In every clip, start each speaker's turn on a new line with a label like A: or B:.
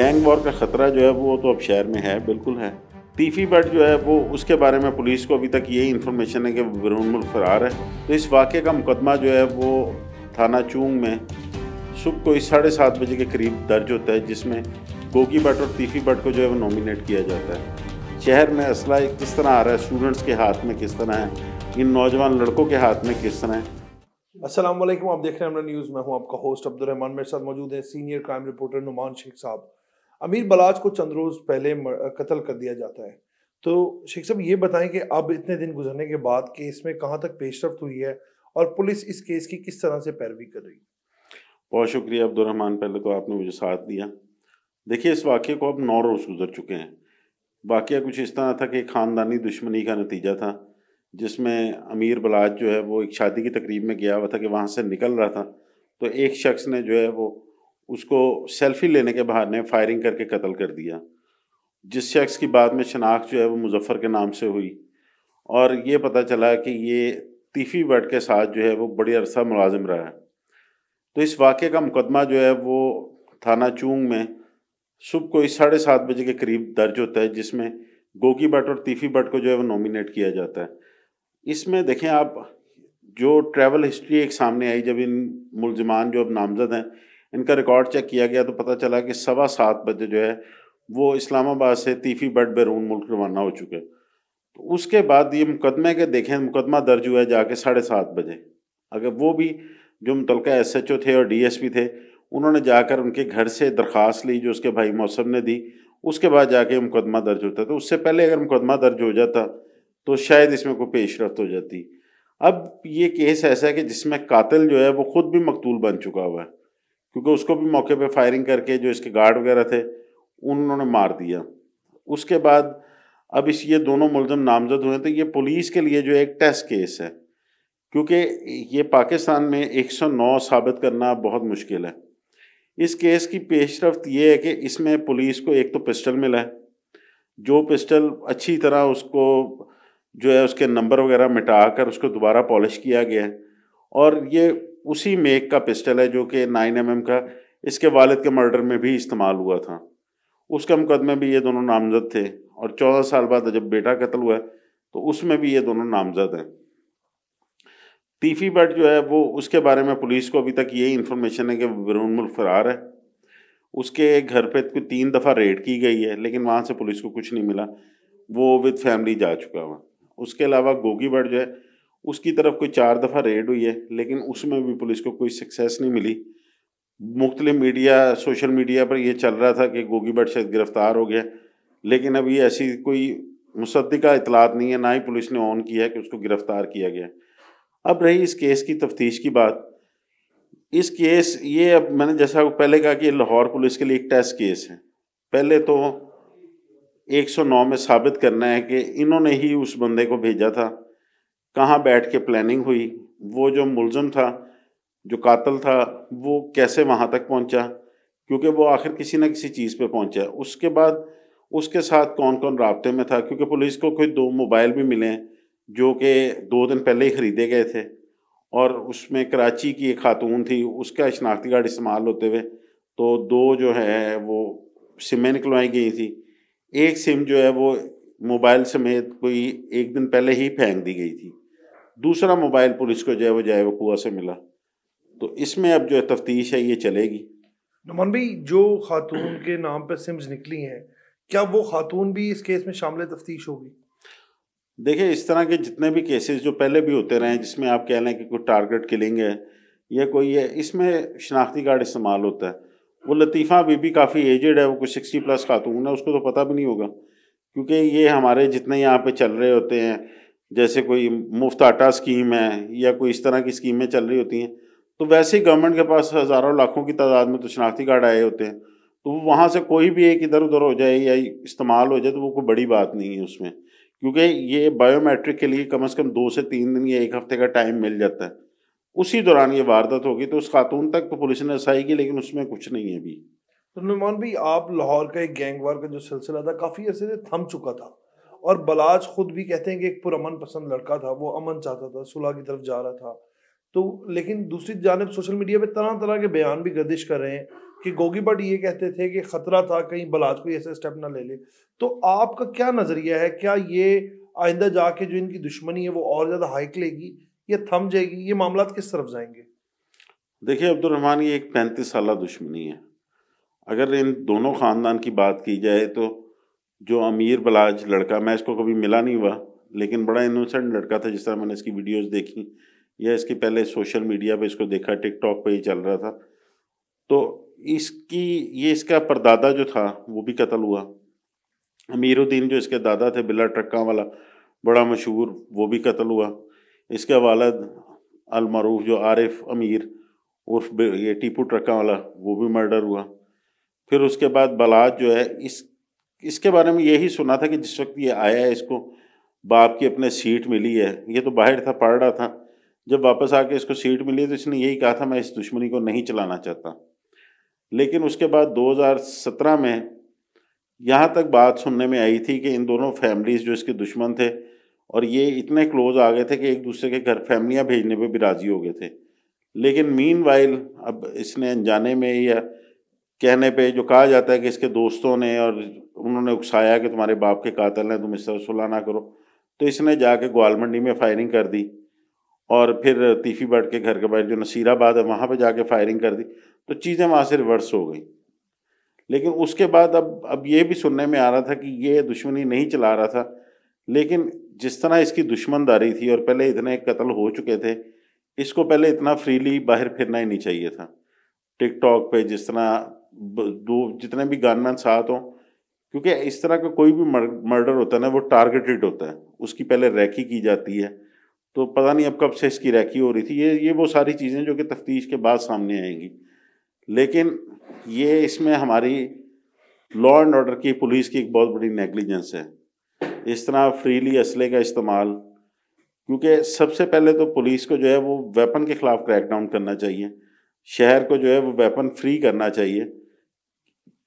A: gang war का ख़तरा जो है वो तो अब शहर में है बिल्कुल है तीफी बट जो है वो उसके बारे में पुलिस को अभी तक यही इन्फॉर्मेशन है कि बिरून फरार है तो इस वाक़े का मुकदमा जो है वो थाना चूंग में सुबह कोई साढ़े सात बजे के करीब दर्ज होता है जिसमें गोगी बट और तीफी बट को जो है वो नॉमिनेट किया जाता है शहर में असला किस तरह आ रहा है स्टूडेंट्स के हाथ में किस तरह है इन नौजवान लड़कों के हाथ में किस तरह है
B: असलम आप देख रहे हैं न्यूज़ में हूँ आपका होस्ट अब्दुलरहमान मेरे साथ मौजूद है senior crime reporter Numan Shaikh साहब अमीर बलाज को चंद रोज पहले कत्ल कर दिया जाता है तो शेख साहब ये बताएं कि अब इतने दिन गुजरने के बाद केस में कहाँ तक पेशरफ हुई है और पुलिस इस केस की किस तरह से पैरवी कर रही है
A: बहुत शुक्रिया अब्दुलरहमान पहले तो आपने मुझे साथ दिया देखिए इस वाक्य को अब नौ रोज़ गुजर चुके हैं वाक्य कुछ इस तरह था कि ख़ानदानी दुश्मनी का नतीजा था जिसमें अमीर बलाज जो है वो एक शादी की तकरीब में गया हुआ था कि वहाँ से निकल रहा था तो एक शख्स ने जो है वो उसको सेल्फी लेने के बहाने फायरिंग करके कत्ल कर दिया जिस शख्स की बाद में शनाख्त जो है वो मुजफ्फ़र के नाम से हुई और ये पता चला कि ये तीफी बट के साथ जो है वो बड़ी अरसा मुलाजिम रहा है तो इस वाक़े का मुकदमा जो है वो थाना चूंग में सुबह कोई साढ़े सात बजे के करीब दर्ज होता है जिसमें गोगी बट और तीफी बट को जो है वो नॉमिनेट किया जाता है इसमें देखें आप जो ट्रैवल हिस्ट्री एक सामने आई जब इन मुलजमान जो अब नामजद हैं इनका रिकॉर्ड चेक किया गया तो पता चला कि सवा सात बजे जो है वो इस्लामाबाद से तीफी बट बैरून मुल्क रवाना हो चुके तो उसके बाद ये मुकदमे के देखें मुकदमा दर्ज हुआ है जाके साढ़े सात बजे अगर वो भी जो मुतल एस एच ओ थे और डी एस पी थे उन्होंने जाकर उनके घर से दरख्वास्त ली जो उसके भाई मौसम ने दी उसके बाद जाके मुकदमा दर्ज होता तो उससे पहले अगर मुकदमा दर्ज हो जाता तो शायद इसमें कोई पेशरफ हो जाती अब ये केस ऐसा है कि जिसमें कातिल जो है वो ख़ुद भी मकतूल बन चुका हुआ है क्योंकि उसको भी मौके पे फायरिंग करके जो इसके गार्ड वगैरह थे उन्होंने मार दिया उसके बाद अब इस ये दोनों मुलजम नामजद हुए तो ये पुलिस के लिए जो एक टेस्ट केस है क्योंकि ये पाकिस्तान में 109 साबित करना बहुत मुश्किल है इस केस की पेशरफ ये है कि इसमें पुलिस को एक तो पिस्टल मिला है जो पिस्टल अच्छी तरह उसको जो है उसके नंबर वगैरह मिटा कर उसको दोबारा पॉलिश किया गया है और ये उसी मेक का पिस्टल है जो कि नाइन एम mm का इसके वालद के मर्डर में भी इस्तेमाल हुआ था उसके मुकदमे भी ये दोनों नामजद थे और चौदह साल बाद जब बेटा कत्ल हुआ तो उसमें भी ये दोनों नामजद हैं तीफी बट जो है वो उसके बारे में पुलिस को अभी तक यही इन्फॉर्मेशन है कि बरून फरार है उसके घर पे कोई तीन दफ़ा रेड की गई है लेकिन वहाँ से पुलिस को कुछ नहीं मिला वो विद फैमिली जा चुका हुआ उसके अलावा गोगी बट जो है उसकी तरफ कोई चार दफ़ा रेड हुई है लेकिन उसमें भी पुलिस को कोई सक्सेस नहीं मिली मुख्तलि मीडिया सोशल मीडिया पर यह चल रहा था कि गोगी भट्ट शायद गिरफ्तार हो गया लेकिन अभी ऐसी कोई मुसदा इतलात नहीं है ना ही पुलिस ने ऑन किया कि उसको गिरफ़्तार किया गया अब रही इस केस की तफ्तीश की बात इस केस ये अब मैंने जैसा पहले कहा कि लाहौर पुलिस के लिए एक टेस्ट केस है पहले तो 109 में साबित करना है कि इन्होंने ही उस बंदे को भेजा था कहाँ बैठ के प्लानिंग हुई वो जो मुलम था जो कातल था वो कैसे वहाँ तक पहुँचा क्योंकि वो आखिर किसी न किसी चीज़ पे पहुँचा उसके बाद उसके साथ कौन कौन रबते में था क्योंकि पुलिस को कोई दो मोबाइल भी मिले जो कि दो दिन पहले ही ख़रीदे गए थे और उसमें कराची की एक खातून थी उसका शनाख्ती कार्ड इस्तेमाल होते हुए तो दो जो है वो सिमें निकलवाई गई थी एक सिम जो है वो मोबाइल समेत कोई एक दिन पहले ही फेंक दी गई थी दूसरा मोबाइल पुलिस को जो है वो जाए कुआ से मिला तो इसमें अब जो है तफ्तीश है ये चलेगी
B: नुमान भाई जो खातून के नाम पर सिम्स निकली हैं क्या वो खातून भी इस केस में शामिल तफ्तीश होगी
A: देखिए इस तरह के जितने भी केसेस जो पहले भी होते रहे हैं जिसमें आप कह लें कि कोई टारगेट किलिंग है या कोई है इसमें शनाख्ती कार्ड इस्तेमाल होता है वो लतीफ़ा अभी भी काफ़ी एजड है वो कुछ सिक्सटी प्लस खातून है उसको तो पता भी नहीं होगा क्योंकि ये हमारे जितने यहाँ पे चल रहे होते हैं जैसे कोई मुफ्त आटा स्कीम है या कोई इस तरह की स्कीमें चल रही होती हैं तो वैसे ही गवर्नमेंट के पास हज़ारों लाखों की तादाद में तो शनाख्ती कार्ड आए होते हैं तो वहाँ से कोई भी एक इधर उधर हो जाए या इस्तेमाल हो जाए तो वो कोई बड़ी बात नहीं है उसमें क्योंकि ये बायोमेट्रिक के लिए कम से कम दो से तीन दिन या एक हफ्ते का टाइम मिल जाता है उसी दौरान ये वारदात होगी तो उस खातून तक तो पुलिस ने रसाई की लेकिन उसमें कुछ नहीं है अभी
B: तो नुमान भाई आप लाहौर का एक गैंगवार का जो सिलसिला था काफ़ी अर्से थम चुका था और बलाज खुद भी कहते हैं कि एक पुरमन पसंद लड़का था वो अमन चाहता था सुलह की तरफ जा रहा था तो लेकिन दूसरी जानब सोशल मीडिया पे तरह तरह के बयान भी गर्दिश कर रहे हैं कि गोगी भट्ट ये कहते थे कि खतरा था कहीं बलाज कोई ऐसा स्टेप ना ले ले तो आपका क्या नज़रिया है क्या ये आइंदा जाके जो इनकी दुश्मनी है वो और ज़्यादा हाइक लेगी या थम जाएगी ये मामला किस तरफ जाएंगे
A: देखिए अब्दुलरहमान ये एक पैंतीस साल दुश्मनी है अगर इन दोनों ख़ानदान की बात की जाए तो जो अमीर बलाज लड़का मैं इसको कभी मिला नहीं हुआ लेकिन बड़ा इनोसेंट लड़का था जिस तरह मैंने इसकी वीडियोस देखी या इसके पहले सोशल मीडिया पे इसको देखा टिकटॉक पे ही चल रहा था तो इसकी ये इसका परदादा जो था वो भी कत्ल हुआ अमीरुद्दीन जो इसके दादा थे बिला ट्रक्का वाला बड़ा मशहूर वो भी कत्ल हुआ इसका वालद अलमरूफ जो आरिफ अमीर उर्फ ये टीपू ट्रक्का वाला वो भी मर्डर हुआ फिर उसके बाद बलाज जो है इस इसके बारे में यही सुना था कि जिस वक्त ये आया है इसको बाप की अपने सीट मिली है ये तो बाहर था पढ़ रहा था जब वापस आके इसको सीट मिली तो इसने यही कहा था मैं इस दुश्मनी को नहीं चलाना चाहता लेकिन उसके बाद 2017 में यहाँ तक बात सुनने में आई थी कि इन दोनों फैमिलीज़ जो इसके दुश्मन थे और ये इतने क्लोज आ गए थे कि एक दूसरे के घर फैमिलियाँ भेजने पर भी राज़ी हो गए थे लेकिन मीन अब इसने अनजाने में या कहने पे जो कहा जाता है कि इसके दोस्तों ने और उन्होंने उकसाया कि तुम्हारे बाप के कातल हैं तुम इस तरह सुलह ना करो तो इसने जाके ग्वाल मंडी में फायरिंग कर दी और फिर तीफी बट के घर के बाहर जो नसीराबाद है वहाँ पे जाके फायरिंग कर दी तो चीज़ें वहाँ से रिवर्स हो गई लेकिन उसके बाद अब अब ये भी सुनने में आ रहा था कि ये दुश्मनी नहीं चला रहा था लेकिन जिस तरह इसकी दुश्मनदारी थी और पहले इतने कत्ल हो चुके थे इसको पहले इतना फ्रीली बाहर फिरना ही नहीं चाहिए था टिकटॉक पे जिस तरह दो जितने भी गनमैन साथ हों क्योंकि इस तरह का कोई भी मर्डर होता है ना वो टारगेटेड होता है उसकी पहले रैकी की जाती है तो पता नहीं अब कब से इसकी रैकी हो रही थी ये ये वो सारी चीज़ें जो कि तफ्तीश के बाद सामने आएंगी लेकिन ये इसमें हमारी लॉ एंड ऑर्डर की पुलिस की एक बहुत बड़ी नेग्लिजेंस है इस तरह फ्रीली असले का इस्तेमाल क्योंकि सबसे पहले तो पुलिस को जो है वो वेपन के ख़िलाफ़ क्रैकडाउन करना चाहिए शहर को जो है वो वेपन फ्री करना चाहिए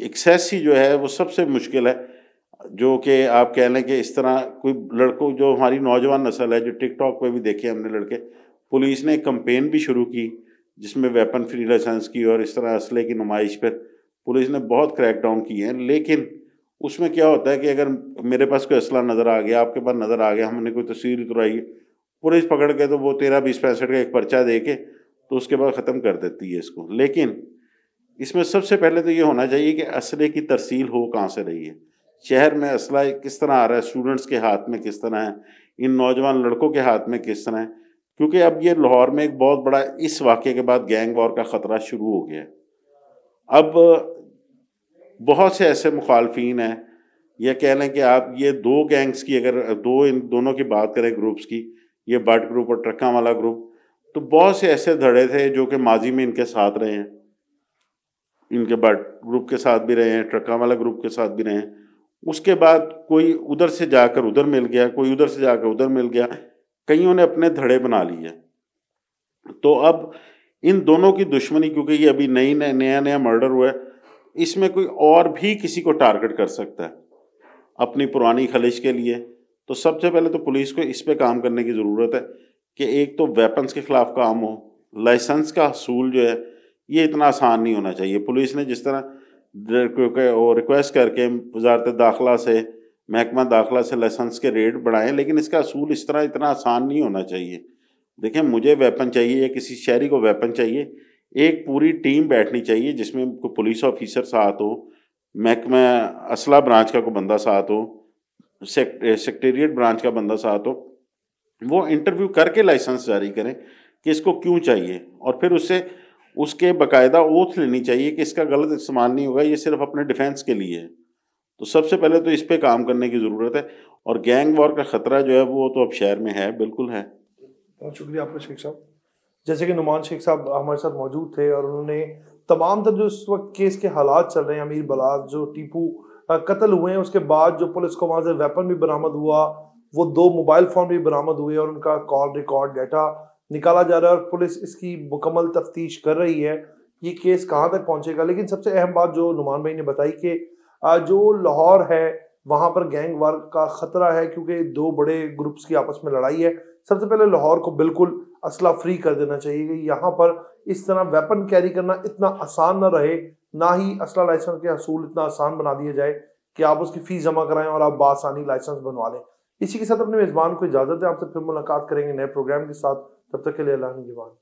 A: एक्सेस ही जो है वो सबसे मुश्किल है जो कि आप कह लें कि इस तरह कोई लड़कों जो हमारी नौजवान नस्ल है जो टिकटॉक पे भी देखे हमने लड़के पुलिस ने कंपेन भी शुरू की जिसमें वेपन फ्री लाइसेंस की और इस तरह असले की नुमाइश पर पुलिस ने बहुत क्रैकडाउन किए हैं लेकिन उसमें क्या होता है कि अगर मेरे पास कोई असला नज़र आ गया आपके पास नज़र आ गया हमने कोई तस्वीर उतराई पुलिस पकड़ के तो वो तेरह बीस पैंसठ का एक पर्चा दे के तो उसके बाद ख़त्म कर देती है इसको लेकिन इसमें सबसे पहले तो ये होना चाहिए कि असले की तरसील हो कहाँ से रही है शहर में असला किस तरह आ रहा है स्टूडेंट्स के हाथ में किस तरह है इन नौजवान लड़कों के हाथ में किस तरह है क्योंकि अब ये लाहौर में एक बहुत बड़ा इस वाक़े के बाद गैंग वॉर का ख़तरा शुरू हो गया अब बहुत से ऐसे मुखालफी हैं यह कह लें कि आप ये दो गैंग्स की अगर दो इन दोनों की बात करें ग्रुप्स की ये बट ग्रुप और ट्रक्का वाला ग्रुप तो बहुत से ऐसे धड़े थे जो कि माजी में इनके साथ रहे हैं इनके बाद ग्रुप के साथ भी रहे हैं ट्रका वाला ग्रुप के साथ भी रहे हैं उसके बाद कोई उधर से जाकर उधर मिल गया कोई उधर से जाकर उधर मिल गया कईयों ने अपने धड़े बना लिए तो अब इन दोनों की दुश्मनी क्योंकि ये अभी नई नया नया नया मर्डर हुआ है इसमें कोई और भी किसी को टारगेट कर सकता है अपनी पुरानी खलिश के लिए तो सबसे पहले तो पुलिस को इस पर काम करने की ज़रूरत है कि एक तो वेपन्स के ख़िलाफ़ काम हो लाइसेंस का असूल जो है ये इतना आसान नहीं होना चाहिए पुलिस ने जिस तरह वो रिक्वेस्ट करके वजारत दाखिला से महकमा दाखिला से लाइसेंस के रेट बढ़ाएं लेकिन इसका असूल इस तरह इतना आसान नहीं होना चाहिए देखें मुझे वेपन चाहिए या किसी शहरी को वेपन चाहिए एक पूरी टीम बैठनी चाहिए जिसमें कोई पुलिस ऑफिसर साथ हो महकमा असला ब्रांच का कोई बंदा साथ हो सेक्रटेरिएट ब्रांच का बंदा साथ हो वो इंटरव्यू करके लाइसेंस जारी करें कि इसको क्यों चाहिए और फिर उससे उसके बकायदा ओथ लेनी चाहिए कि इसका गलत इस्तेमाल नहीं होगा ये सिर्फ अपने डिफेंस के लिए है तो सबसे पहले तो इस पर काम करने की ज़रूरत है और गैंग वॉर का ख़तरा जो है वो तो अब शहर में है बिल्कुल है
B: बहुत शुक्रिया आपका शेख साहब जैसे कि नुमान शेख साहब हमारे साथ मौजूद थे और उन्होंने तमाम तर जो इस वक्त केस के हालात चल रहे हैं अमीर बलाज जो टीपू कत्ल हुए हैं उसके बाद जो पुलिस को वहाँ से वेपन भी बरामद हुआ वो दो मोबाइल फ़ोन भी बरामद हुए और उनका कॉल रिकॉर्ड डाटा निकाला जा रहा है और पुलिस इसकी मुकम्मल तफ्तीश कर रही है ये केस कहाँ तक पहुँचेगा लेकिन सबसे अहम बात जो नुमान भाई ने बताई कि जो लाहौर है वहाँ पर गैंग वार का खतरा है क्योंकि दो बड़े ग्रुप्स की आपस में लड़ाई है सबसे पहले लाहौर को बिल्कुल असला फ्री कर देना चाहिए कि यहाँ पर इस तरह वेपन कैरी करना इतना आसान ना रहे ना ही असला लाइसेंस के असूल इतना आसान बना दिया जाए कि आप उसकी फ़ीस जमा कराएं और आप बासानी लाइसेंस बनवा लें इसी के साथ अपने मेज़बान को इजाज़त है आपसे फिर मुलाकात करेंगे नए प्रोग्राम के साथ तब तक के लिए अल्लाह ने